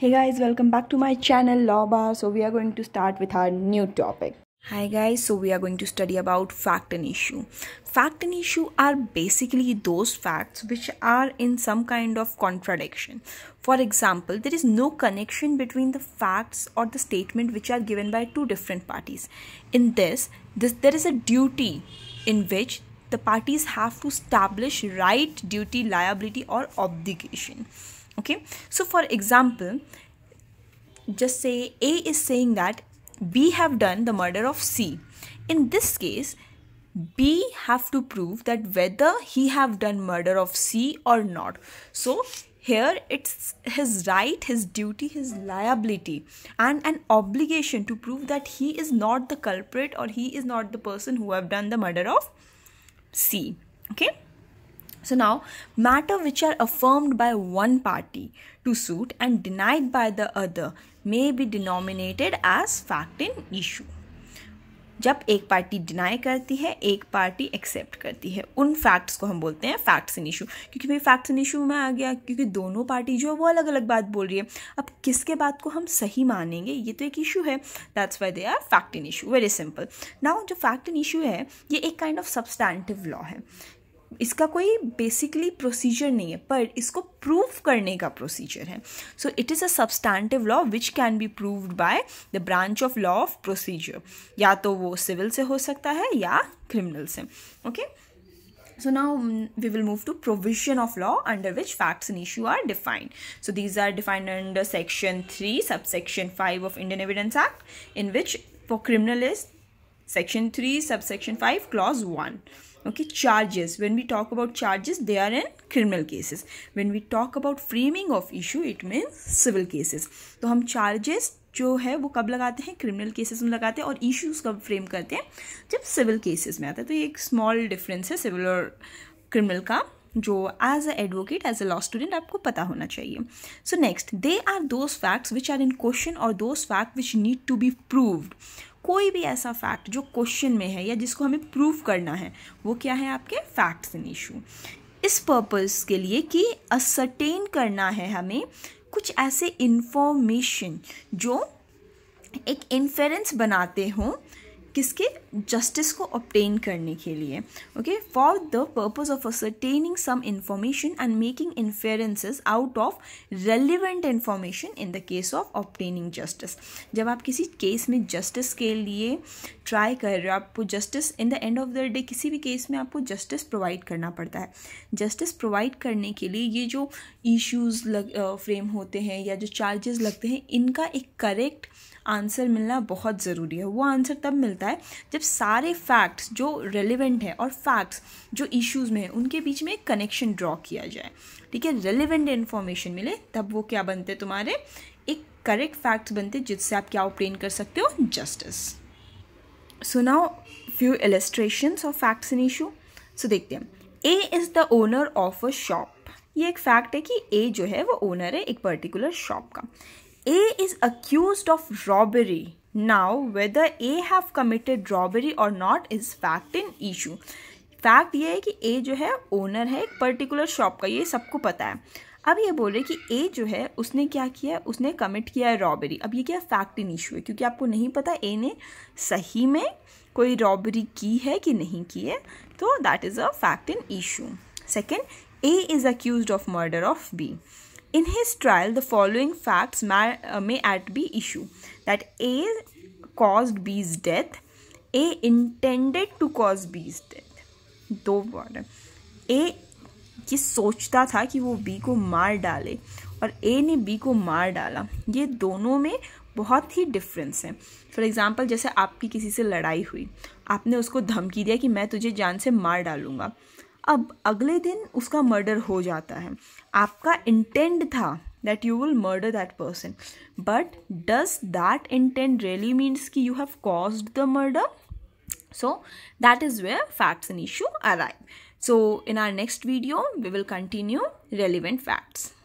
hey guys welcome back to my channel loba so we are going to start with our new topic hi guys so we are going to study about fact and issue fact and issue are basically those facts which are in some kind of contradiction for example there is no connection between the facts or the statement which are given by two different parties in this, this there is a duty in which the parties have to establish right duty liability or obligation okay so for example just say a is saying that b have done the murder of c in this case b have to prove that whether he have done murder of c or not so here it's his right his duty his liability and an obligation to prove that he is not the culprit or he is not the person who have done the murder of c okay So now, matter which are affirmed by one party to suit and denied by the other may be denominated as fact in issue. जब एक party deny करती है एक party accept करती है उन facts को हम बोलते हैं फैक्ट्स इन इशू क्योंकि भाई फैक्ट्स इन इशू में आ गया क्योंकि दोनों पार्टी जो है वो अलग अलग बात बोल रही है अब किसके बात को हम सही मानेंगे ये तो एक इशू है that's why they are fact in issue very simple now जो फैक्ट इन इशू है ये एक काइंड ऑफ सब्सटैंटिव लॉ है इसका कोई बेसिकली प्रोसीजर नहीं है पर इसको प्रूव करने का प्रोसीजर है so it is a substantive law which can be proved by the branch of law of procedure या तो वो सिविल से हो सकता है या क्रिमिनल से okay so now we will move to provision of law under which facts and issue are defined so these are defined under section three sub section five of Indian Evidence Act in which for criminal is section three sub section five clause one okay charges when we talk about charges they are in criminal cases when we talk about framing of issue it means civil cases to hum charges jo hai wo kab lagate hain criminal cases mein lagate hain aur issues kab frame karte hain jab civil cases mein aata hai to ye ek small difference hai civil aur criminal ka जो as a advocate as a law student आपको पता होना चाहिए so next they are those facts which are in question और those fact which need to be proved कोई भी ऐसा fact जो क्वेश्चन में है या जिसको हमें प्रूव करना है वो क्या है आपके फैक्ट्स एन इशू इस पर्पस के लिए कि असरटेन करना है हमें कुछ ऐसे इन्फॉर्मेशन जो एक इन्फेरेंस बनाते हों किसके जस्टिस को ऑप्टेन करने के लिए okay for the purpose of ascertaining some information and making inferences out of relevant information in the case of obtaining justice जब आप किसी केस में जस्टिस के लिए ट्राई कर रहे हो आपको justice in the end of the day किसी भी केस में आपको जस्टिस प्रोवाइड करना पड़ता है जस्टिस प्रोवाइड करने के लिए ये जो इश्यूज लग फ्रेम होते हैं या जो चार्जेस लगते हैं इनका एक करेक्ट आंसर मिलना बहुत ज़रूरी है वो आंसर तब मिलता है जब जब सारे फैक्ट्स जो रेलिवेंट हैं और फैक्ट्स जो इश्यूज़ में हैं उनके बीच में एक कनेक्शन ड्रॉ किया जाए ठीक है रेलिवेंट इन्फॉर्मेशन मिले तब वो क्या बनते तुम्हारे एक करेक्ट फैक्ट्स बनते जिससे आप क्या ऑप्टेन कर सकते हो justice so now few illustrations of facts in issue so देखते हैं A is the owner of a shop ये एक फैक्ट है कि ए जो है वो ओनर है एक पर्टिकुलर शॉप का A is accused of robbery. Now, whether A have committed robbery or not is fact in issue. Fact ये है कि ए जो है ओनर है एक पर्टिकुलर शॉप का ये सबको पता है अब ये बोल रहे कि ए जो है उसने क्या किया है उसने कमिट किया है रॉबरी अब ये क्या फैक्ट इन इशू है क्योंकि आपको नहीं पता ए ने सही में कोई रॉबरी की है कि नहीं की है तो that is a fact in issue second A is accused of murder of B In his trial, the following facts may, uh, may at be issue that A caused B's death, A intended to cause B's death. दो word A ये सोचता था कि वो B को मार डाले और ए ने बी को मार डाला ये दोनों में बहुत ही डिफरेंस है फॉर एग्ज़ाम्पल जैसे आपकी किसी से लड़ाई हुई आपने उसको धमकी दिया कि मैं तुझे जान से मार डालूंगा अब अगले दिन उसका मर्डर हो जाता है आपका इंटेंट था that you will murder that person but does that intent really means that you have caused the murder so that is where facts in issue arrive so in our next video we will continue relevant facts